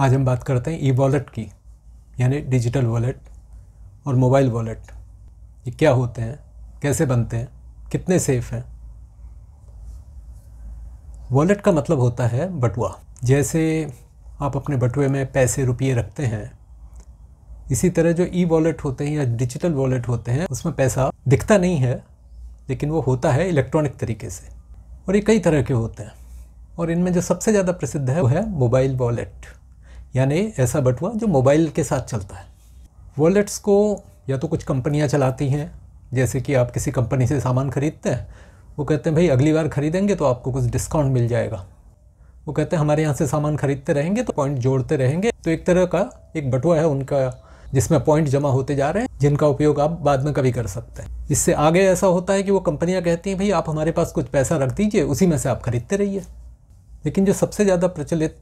आज हम बात करते हैं ई वॉलेट की यानी डिजिटल वॉलेट और मोबाइल वॉलेट ये क्या होते हैं कैसे बनते हैं कितने सेफ़ हैं वॉलेट का मतलब होता है बटुआ जैसे आप अपने बटुए में पैसे रुपये रखते हैं इसी तरह जो ई वॉलेट होते हैं या डिजिटल वॉलेट होते हैं उसमें पैसा दिखता नहीं है लेकिन वो होता है इलेक्ट्रॉनिक तरीके से और ये कई तरह के होते हैं और इनमें जो सबसे ज़्यादा प्रसिद्ध है वो है मोबाइल वॉलेट यानी ऐसा बटुआ जो मोबाइल के साथ चलता है वॉलेट्स को या तो कुछ कंपनियां चलाती हैं जैसे कि आप किसी कंपनी से सामान ख़रीदते हैं वो कहते हैं भाई अगली बार ख़रीदेंगे तो आपको कुछ डिस्काउंट मिल जाएगा वो कहते हैं हमारे यहाँ से सामान ख़रीदते रहेंगे तो पॉइंट जोड़ते रहेंगे तो एक तरह का एक बटुआ है उनका जिसमें पॉइंट जमा होते जा रहे हैं जिनका उपयोग आप बाद में कभी कर सकते हैं इससे आगे ऐसा होता है कि वो कंपनियाँ कहती हैं भाई आप हमारे पास कुछ पैसा रख दीजिए उसी में से आप खरीदते रहिए लेकिन जो सबसे ज़्यादा प्रचलित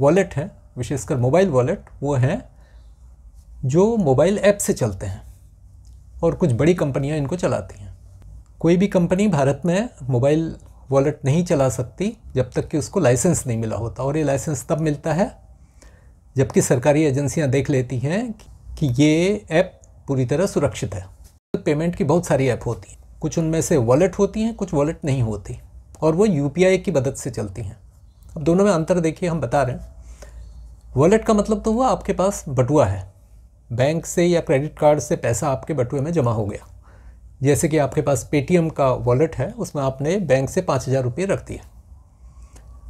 वॉलेट है विशेषकर मोबाइल वॉलेट वो हैं जो मोबाइल ऐप से चलते हैं और कुछ बड़ी कंपनियां इनको चलाती हैं कोई भी कंपनी भारत में मोबाइल वॉलेट नहीं चला सकती जब तक कि उसको लाइसेंस नहीं मिला होता और ये लाइसेंस तब मिलता है जबकि सरकारी एजेंसियां देख लेती हैं कि ये ऐप पूरी तरह सुरक्षित है पेमेंट की बहुत सारी ऐप होती हैं कुछ उनमें से वॉलेट होती हैं कुछ वॉलेट नहीं होती और वो यू की मदद से चलती हैं अब दोनों में अंतर देखिए हम बता रहे हैं वॉलेट का मतलब तो हुआ आपके पास बटुआ है बैंक से या क्रेडिट कार्ड से पैसा आपके बटुए में जमा हो गया जैसे कि आपके पास पेटीएम का वॉलेट है उसमें आपने बैंक से पाँच हज़ार रुपये रख दिए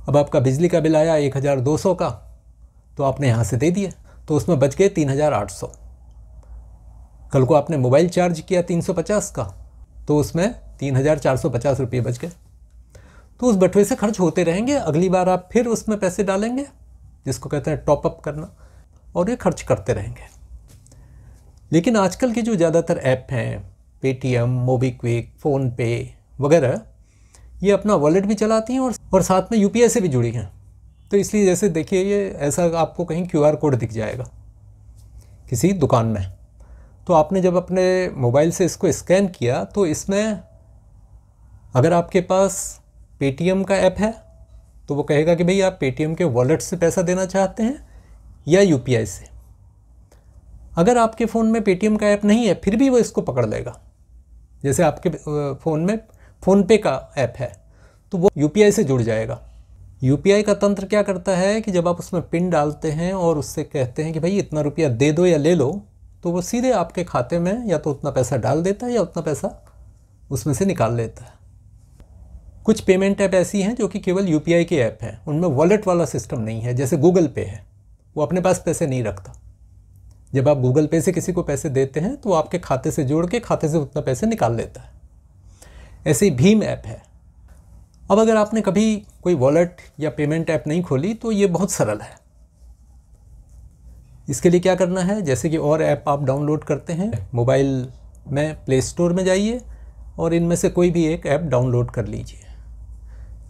अब आपका बिजली का बिल आया एक हज़ार दो सौ का तो आपने यहाँ से दे दिए तो उसमें बच गए तीन हज़ार आठ सौ कल को आपने मोबाइल चार्ज किया तीन सौ पचास का तो उसमें तीन हज़ार चार सौ पचास रुपये बच गए तो उस बटुए से खर्च होते रहेंगे अगली बार आप फिर उसमें पैसे डालेंगे जिसको कहते हैं टॉपअप करना और ये खर्च करते रहेंगे लेकिन आजकल के जो ज़्यादातर ऐप हैं पेटीएम मोबीक्विक फ़ोनपे वगैरह ये अपना वॉलेट भी चलाती हैं और और साथ में यू से भी जुड़ी हैं तो इसलिए जैसे देखिए ये ऐसा आपको कहीं क्यू कोड दिख जाएगा किसी दुकान में तो आपने जब अपने मोबाइल से इसको स्कैन किया तो इसमें अगर आपके पास पेटीएम का ऐप है तो वो कहेगा कि भाई आप पेटीएम के वॉलेट से पैसा देना चाहते हैं या यू से अगर आपके फ़ोन में पेटीएम का ऐप नहीं है फिर भी वो इसको पकड़ लेगा जैसे आपके फ़ोन में फ़ोनपे का ऐप है तो वो यू से जुड़ जाएगा यू का तंत्र क्या करता है कि जब आप उसमें पिन डालते हैं और उससे कहते हैं कि भाई इतना रुपया दे दो या ले लो तो वो सीधे आपके खाते में या तो उतना पैसा डाल देता है या उतना पैसा उसमें से निकाल लेता है कुछ पेमेंट ऐप ऐसी हैं जो कि केवल यू के ऐप हैं उनमें वॉलेट वाला सिस्टम नहीं है जैसे गूगल पे है वो अपने पास पैसे नहीं रखता जब आप गूगल पे से किसी को पैसे देते हैं तो आपके खाते से जोड़ के खाते से उतना पैसे निकाल लेता है ऐसे ही भीम ऐप है अब अगर आपने कभी कोई वॉलेट या पेमेंट ऐप नहीं खोली तो ये बहुत सरल है इसके लिए क्या करना है जैसे कि और ऐप आप डाउनलोड करते हैं मोबाइल में प्ले स्टोर में जाइए और इनमें से कोई भी एक ऐप डाउनलोड कर लीजिए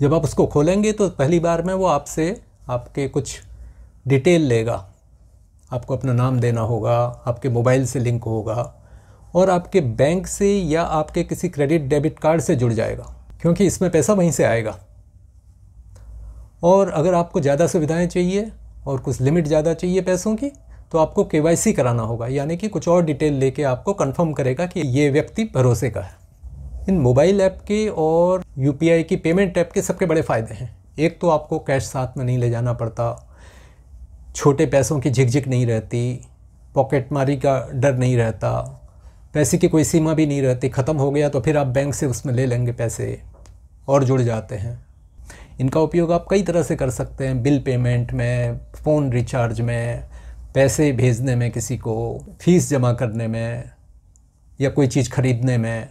जब आप उसको खोलेंगे तो पहली बार में वो आपसे आपके कुछ डिटेल लेगा आपको अपना नाम देना होगा आपके मोबाइल से लिंक होगा और आपके बैंक से या आपके किसी क्रेडिट डेबिट कार्ड से जुड़ जाएगा क्योंकि इसमें पैसा वहीं से आएगा और अगर आपको ज़्यादा सुविधाएं चाहिए और कुछ लिमिट ज़्यादा चाहिए पैसों की तो आपको के कराना होगा यानी कि कुछ और डिटेल लेके आपको कंफर्म करेगा कि ये व्यक्ति भरोसे का है इन मोबाइल ऐप के और यू की पेमेंट ऐप के सबके बड़े फ़ायदे हैं एक तो आपको कैश साथ में नहीं ले जाना पड़ता छोटे पैसों की झिकझिक नहीं रहती पॉकेट मारी का डर नहीं रहता पैसे की कोई सीमा भी नहीं रहती ख़त्म हो गया तो फिर आप बैंक से उसमें ले लेंगे पैसे और जुड़ जाते हैं इनका उपयोग आप कई तरह से कर सकते हैं बिल पेमेंट में फ़ोन रिचार्ज में पैसे भेजने में किसी को फीस जमा करने में या कोई चीज़ ख़रीदने में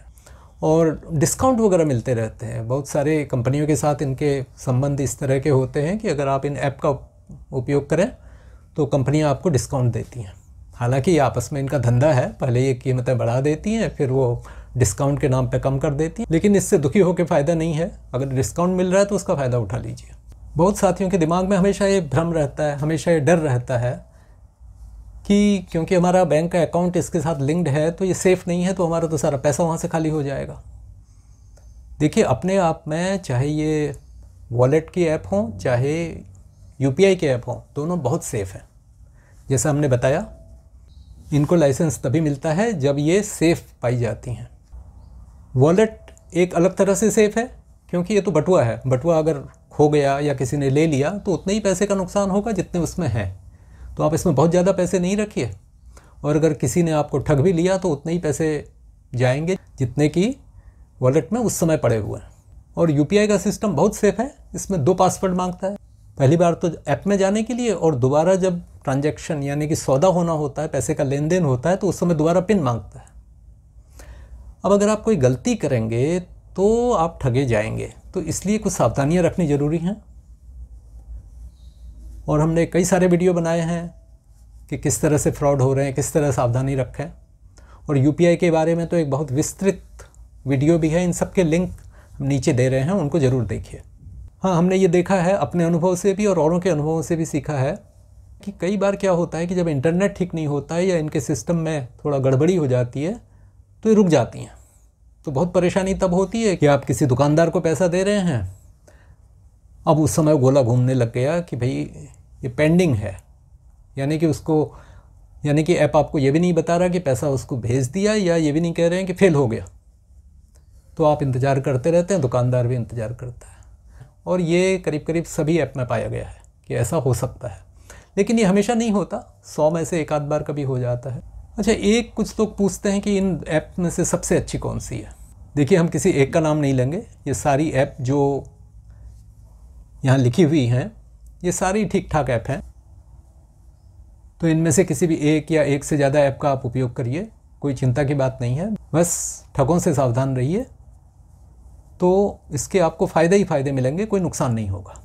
और डिस्काउंट वगैरह मिलते रहते हैं बहुत सारे कंपनियों के साथ इनके संबंध इस तरह के होते हैं कि अगर आप इन ऐप का उपयोग करें तो कंपनियां आपको डिस्काउंट देती हैं हालांकि आपस में इनका धंधा है पहले ये कीमतें बढ़ा देती हैं फिर वो डिस्काउंट के नाम पे कम कर देती हैं लेकिन इससे दुखी होकर फ़ायदा नहीं है अगर डिस्काउंट मिल रहा है तो उसका फ़ायदा उठा लीजिए बहुत साथियों के दिमाग में हमेशा ये भ्रम रहता है हमेशा ये डर रहता है कि क्योंकि हमारा बैंक का अकाउंट इसके साथ लिंक्ड है तो ये सेफ़ नहीं है तो हमारा तो सारा पैसा वहाँ से खाली हो जाएगा देखिए अपने आप में चाहे ये वॉलेट की ऐप हों चाहे यू पी के ऐप हों दोनों बहुत सेफ़ हैं जैसा हमने बताया इनको लाइसेंस तभी मिलता है जब ये सेफ़ पाई जाती हैं वॉलेट एक अलग तरह से सेफ़ है क्योंकि ये तो बटुआ है बटुआ अगर खो गया या किसी ने ले लिया तो उतने ही पैसे का नुकसान होगा जितने उसमें हैं तो आप इसमें बहुत ज़्यादा पैसे नहीं रखिए और अगर किसी ने आपको ठग भी लिया तो उतने ही पैसे जाएंगे जितने की वॉलेट में उस समय पड़े हुए हैं और यू का सिस्टम बहुत सेफ है इसमें दो पासवर्ड मांगता है पहली बार तो ऐप में जाने के लिए और दोबारा जब ट्रांजेक्शन यानी कि सौदा होना होता है पैसे का लेन देन होता है तो उस समय दोबारा पिन मांगता है अब अगर आप कोई गलती करेंगे तो आप ठगे जाएंगे तो इसलिए कुछ सावधानियाँ रखनी ज़रूरी हैं और हमने कई सारे वीडियो बनाए हैं कि किस तरह से फ्रॉड हो रहे हैं किस तरह सावधानी रखें और यू के बारे में तो एक बहुत विस्तृत वीडियो भी है इन सब के लिंक हम नीचे दे रहे हैं उनको ज़रूर देखिए हाँ हमने ये देखा है अपने अनुभव से भी और औरों के अनुभवों से भी सीखा है कि कई बार क्या होता है कि जब इंटरनेट ठीक नहीं होता है या इनके सिस्टम में थोड़ा गड़बड़ी हो जाती है तो ये रुक जाती हैं तो बहुत परेशानी तब होती है कि आप किसी दुकानदार को पैसा दे रहे हैं अब उस समय गोला घूमने लग गया कि भाई ये पेंडिंग है यानी कि उसको यानी कि ऐप आपको ये भी नहीं बता रहा कि पैसा उसको भेज दिया या ये भी नहीं कह रहे हैं कि फेल हो गया तो आप इंतज़ार करते रहते हैं दुकानदार भी इंतज़ार करता है और ये करीब करीब सभी ऐप में पाया गया है कि ऐसा हो सकता है लेकिन ये हमेशा नहीं होता सौ में से एक आध बार कभी हो जाता है अच्छा एक कुछ लोग तो पूछते हैं कि इन ऐप में से सबसे अच्छी कौन सी है देखिए हम किसी एक का नाम नहीं लेंगे ये सारी ऐप जो यहाँ लिखी हुई हैं ये सारी ठीक ठाक ऐप हैं तो इनमें से किसी भी एक या एक से ज़्यादा ऐप का आप उपयोग करिए कोई चिंता की बात नहीं है बस ठगों से सावधान रहिए तो इसके आपको फ़ायदे ही फ़ायदे मिलेंगे कोई नुकसान नहीं होगा